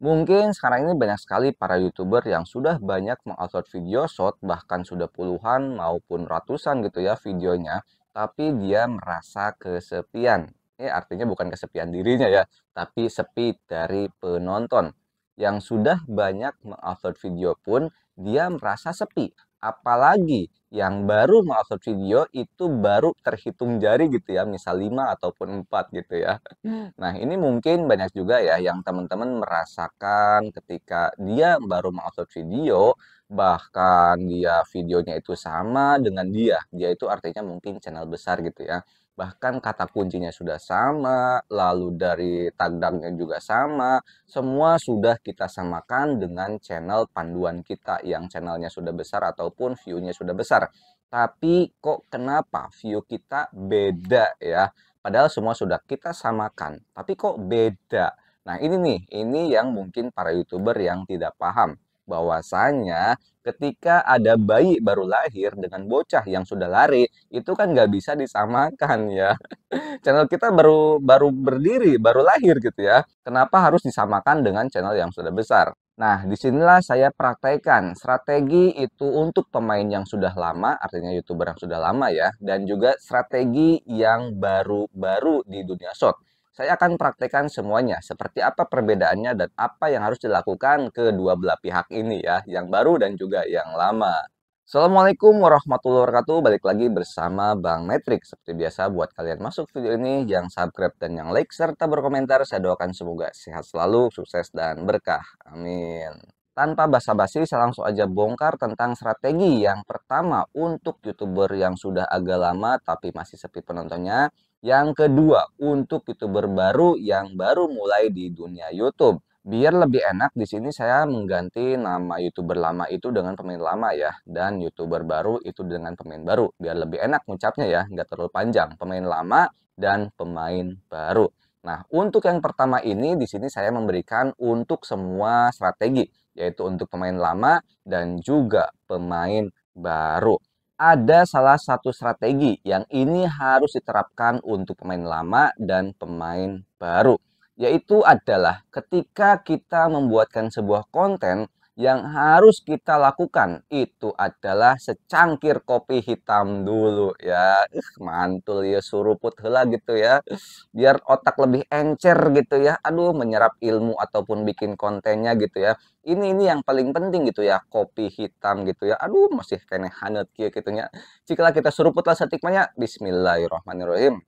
Mungkin sekarang ini banyak sekali para YouTuber yang sudah banyak mengupload video short, bahkan sudah puluhan maupun ratusan gitu ya videonya, tapi dia merasa kesepian. Ini eh, artinya bukan kesepian dirinya ya, tapi sepi dari penonton. Yang sudah banyak mengupload video pun, dia merasa sepi. Apalagi yang baru mengupload video itu baru terhitung jari gitu ya, misal lima ataupun empat gitu ya. Hmm. Nah, ini mungkin banyak juga ya yang teman-teman merasakan ketika dia baru mengupload video, bahkan dia videonya itu sama dengan dia. Dia itu artinya mungkin channel besar gitu ya. Bahkan kata kuncinya sudah sama, lalu dari tagdangnya juga sama. Semua sudah kita samakan dengan channel panduan kita yang channelnya sudah besar ataupun view-nya sudah besar besar. Tapi kok kenapa view kita beda ya? Padahal semua sudah kita samakan, tapi kok beda? Nah ini nih, ini yang mungkin para youtuber yang tidak paham bahwasanya ketika ada bayi baru lahir dengan bocah yang sudah lari itu kan nggak bisa disamakan ya channel kita baru baru berdiri baru lahir gitu ya kenapa harus disamakan dengan channel yang sudah besar Nah, disinilah saya praktekkan strategi itu untuk pemain yang sudah lama, artinya youtuber yang sudah lama ya, dan juga strategi yang baru-baru di dunia shot. Saya akan praktekkan semuanya, seperti apa perbedaannya dan apa yang harus dilakukan kedua belah pihak ini ya, yang baru dan juga yang lama. Assalamualaikum warahmatullahi wabarakatuh. Balik lagi bersama Bang Matrix. Seperti biasa buat kalian masuk video ini yang subscribe dan yang like serta berkomentar. Saya doakan semoga sehat selalu, sukses dan berkah. Amin. Tanpa basa-basi saya langsung aja bongkar tentang strategi yang pertama untuk YouTuber yang sudah agak lama tapi masih sepi penontonnya. Yang kedua untuk YouTuber baru yang baru mulai di dunia YouTube. Biar lebih enak, di sini saya mengganti nama YouTuber lama itu dengan pemain lama ya, dan YouTuber baru itu dengan pemain baru. Biar lebih enak ngucapnya ya, nggak terlalu panjang. Pemain lama dan pemain baru. Nah, untuk yang pertama ini, di sini saya memberikan untuk semua strategi, yaitu untuk pemain lama dan juga pemain baru ada salah satu strategi yang ini harus diterapkan untuk pemain lama dan pemain baru yaitu adalah ketika kita membuatkan sebuah konten yang harus kita lakukan itu adalah secangkir kopi hitam dulu ya mantul ya suruput hela gitu ya biar otak lebih encer gitu ya aduh menyerap ilmu ataupun bikin kontennya gitu ya ini ini yang paling penting gitu ya kopi hitam gitu ya aduh masih kene hanet kia ya jika kita suruputlah setikmanya Bismillahirrahmanirrahim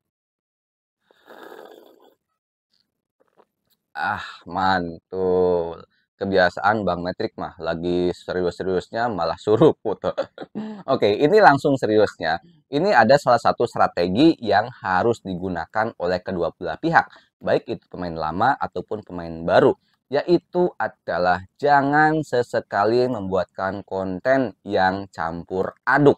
Ah, mantul. Kebiasaan Bang Metrik mah lagi serius-seriusnya malah suruh foto. Oke, ini langsung seriusnya. Ini ada salah satu strategi yang harus digunakan oleh kedua belah pihak, baik itu pemain lama ataupun pemain baru, yaitu adalah jangan sesekali membuatkan konten yang campur aduk.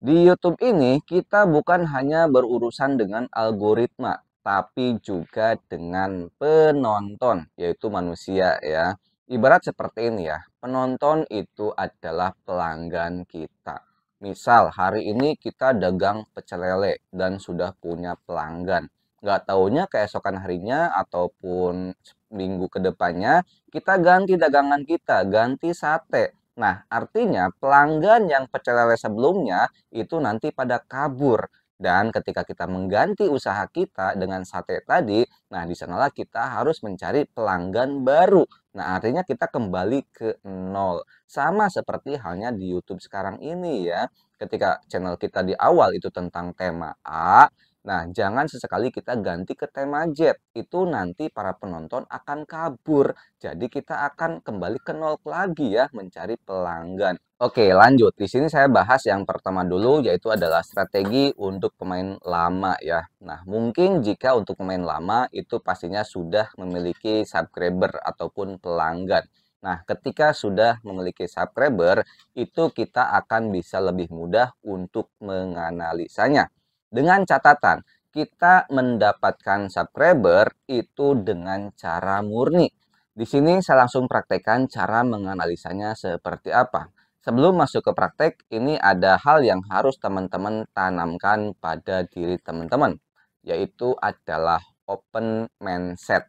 Di YouTube ini kita bukan hanya berurusan dengan algoritma, tapi juga dengan penonton yaitu manusia ya. Ibarat seperti ini ya, penonton itu adalah pelanggan kita. Misal hari ini kita dagang pecel lele dan sudah punya pelanggan. Nggak taunya keesokan harinya ataupun minggu kedepannya kita ganti dagangan kita, ganti sate. Nah, artinya pelanggan yang pecel lele sebelumnya itu nanti pada kabur dan ketika kita mengganti usaha kita dengan sate tadi, nah di sanalah kita harus mencari pelanggan baru. Nah artinya kita kembali ke nol. Sama seperti halnya di YouTube sekarang ini ya. Ketika channel kita di awal itu tentang tema A, Nah, jangan sesekali kita ganti ke tema jet. Itu nanti para penonton akan kabur. Jadi kita akan kembali ke nol lagi ya mencari pelanggan. Oke, lanjut. Di sini saya bahas yang pertama dulu yaitu adalah strategi untuk pemain lama ya. Nah, mungkin jika untuk pemain lama itu pastinya sudah memiliki subscriber ataupun pelanggan. Nah, ketika sudah memiliki subscriber, itu kita akan bisa lebih mudah untuk menganalisanya. Dengan catatan, kita mendapatkan subscriber itu dengan cara murni. Di sini saya langsung praktekkan cara menganalisanya seperti apa. Sebelum masuk ke praktek, ini ada hal yang harus teman-teman tanamkan pada diri teman-teman, yaitu adalah open mindset.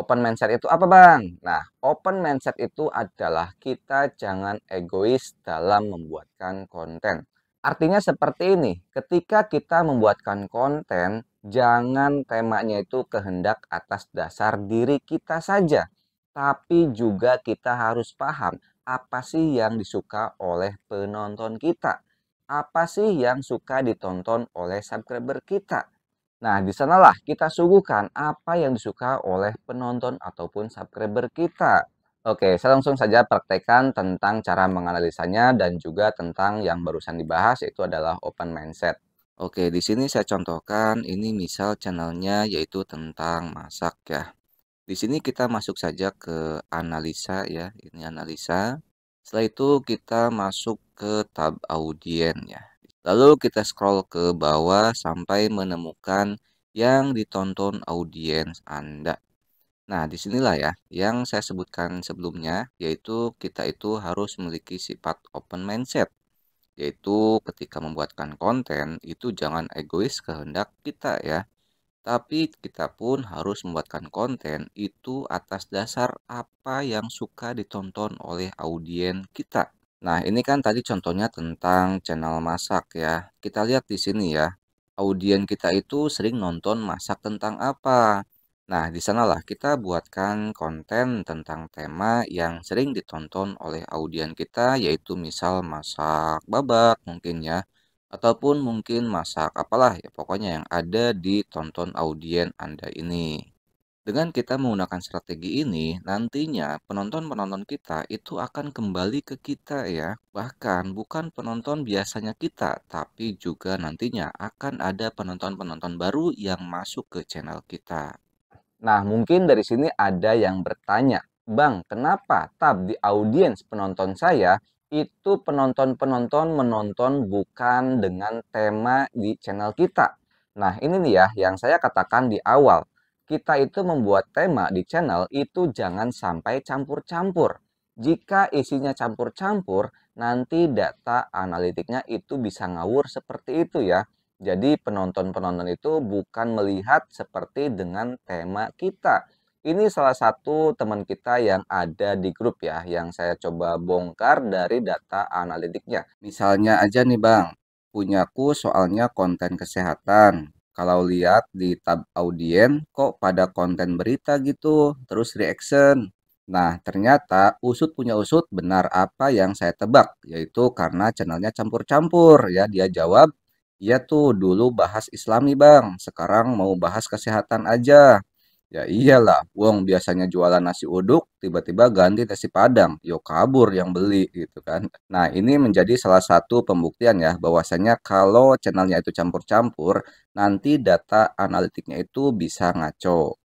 Open mindset itu apa bang? Nah, open mindset itu adalah kita jangan egois dalam membuatkan konten. Artinya seperti ini, ketika kita membuatkan konten, jangan temanya itu kehendak atas dasar diri kita saja, tapi juga kita harus paham apa sih yang disuka oleh penonton kita, apa sih yang suka ditonton oleh subscriber kita. Nah, di sanalah kita suguhkan apa yang disuka oleh penonton ataupun subscriber kita. Oke, saya langsung saja praktekkan tentang cara menganalisanya dan juga tentang yang barusan dibahas yaitu adalah open mindset. Oke, di sini saya contohkan ini misal channelnya yaitu tentang masak ya. Di sini kita masuk saja ke analisa ya, ini analisa. Setelah itu kita masuk ke tab audien ya. Lalu kita scroll ke bawah sampai menemukan yang ditonton audiens Anda. Nah, disinilah ya yang saya sebutkan sebelumnya, yaitu kita itu harus memiliki sifat open mindset, yaitu ketika membuatkan konten itu jangan egois kehendak kita ya, tapi kita pun harus membuatkan konten itu atas dasar apa yang suka ditonton oleh audiens kita. Nah, ini kan tadi contohnya tentang channel masak ya. Kita lihat di sini ya, audien kita itu sering nonton masak tentang apa Nah, di sanalah kita buatkan konten tentang tema yang sering ditonton oleh audien kita, yaitu misal masak babak mungkin ya, ataupun mungkin masak apalah ya pokoknya yang ada ditonton audien Anda ini. Dengan kita menggunakan strategi ini, nantinya penonton-penonton kita itu akan kembali ke kita ya. Bahkan bukan penonton biasanya kita, tapi juga nantinya akan ada penonton-penonton baru yang masuk ke channel kita. Nah, mungkin dari sini ada yang bertanya, Bang, kenapa tab di audiens penonton saya itu penonton-penonton menonton bukan dengan tema di channel kita? Nah, ini nih ya yang saya katakan di awal. Kita itu membuat tema di channel itu jangan sampai campur-campur. Jika isinya campur-campur, nanti data analitiknya itu bisa ngawur seperti itu ya. Jadi penonton-penonton itu bukan melihat seperti dengan tema kita. Ini salah satu teman kita yang ada di grup ya, yang saya coba bongkar dari data analitiknya. Misalnya aja nih Bang, punyaku soalnya konten kesehatan. Kalau lihat di tab audien, kok pada konten berita gitu, terus reaction, Nah, ternyata usut punya usut benar apa yang saya tebak, yaitu karena channelnya campur-campur. Ya, dia jawab Iya tuh, dulu bahas Islam nih Bang, sekarang mau bahas kesehatan aja. Ya iyalah, wong biasanya jualan nasi uduk, tiba-tiba ganti nasi padang, yo kabur yang beli gitu kan. Nah ini menjadi salah satu pembuktian ya, bahwasanya kalau channelnya itu campur-campur, nanti data analitiknya itu bisa ngaco.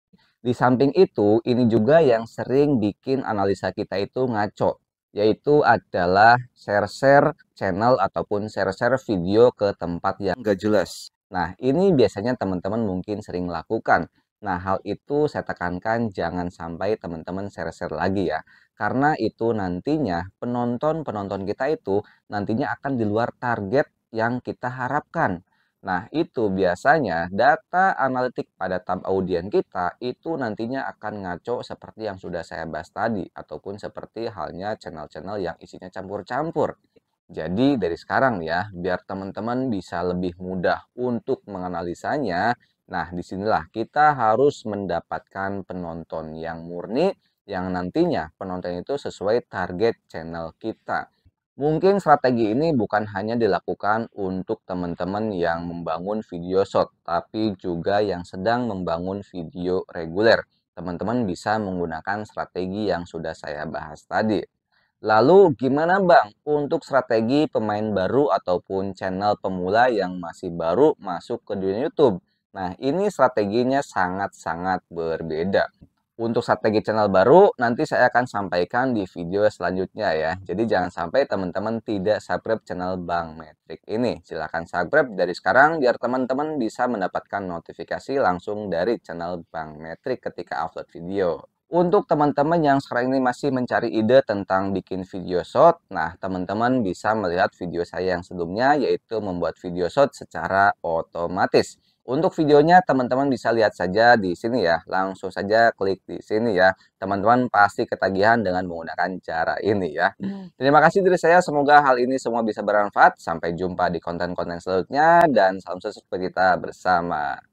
Di samping itu, ini juga yang sering bikin analisa kita itu ngaco yaitu adalah share-share channel ataupun share-share video ke tempat yang nggak jelas. Nah, ini biasanya teman-teman mungkin sering lakukan. Nah, hal itu saya tekankan jangan sampai teman-teman share-share lagi ya. Karena itu nantinya penonton-penonton kita itu nantinya akan di luar target yang kita harapkan. Nah, itu biasanya data analitik pada tab audien kita itu nantinya akan ngaco seperti yang sudah saya bahas tadi ataupun seperti halnya channel-channel yang isinya campur-campur. Jadi dari sekarang ya, biar teman-teman bisa lebih mudah untuk menganalisanya, nah disinilah kita harus mendapatkan penonton yang murni yang nantinya penonton itu sesuai target channel kita. Mungkin strategi ini bukan hanya dilakukan untuk teman-teman yang membangun video short, tapi juga yang sedang membangun video reguler. Teman-teman bisa menggunakan strategi yang sudah saya bahas tadi. Lalu gimana bang untuk strategi pemain baru ataupun channel pemula yang masih baru masuk ke dunia YouTube? Nah ini strateginya sangat-sangat berbeda untuk strategi channel baru nanti saya akan sampaikan di video selanjutnya ya. Jadi jangan sampai teman-teman tidak subscribe channel Bank Metric ini. Silahkan subscribe dari sekarang biar teman-teman bisa mendapatkan notifikasi langsung dari channel Bank Metric ketika upload video. Untuk teman-teman yang sekarang ini masih mencari ide tentang bikin video short, nah teman-teman bisa melihat video saya yang sebelumnya yaitu membuat video short secara otomatis. Untuk videonya teman-teman bisa lihat saja di sini ya. Langsung saja klik di sini ya. Teman-teman pasti ketagihan dengan menggunakan cara ini ya. Hmm. Terima kasih dari saya. Semoga hal ini semua bisa bermanfaat. Sampai jumpa di konten-konten selanjutnya. Dan salam sukses kita bersama.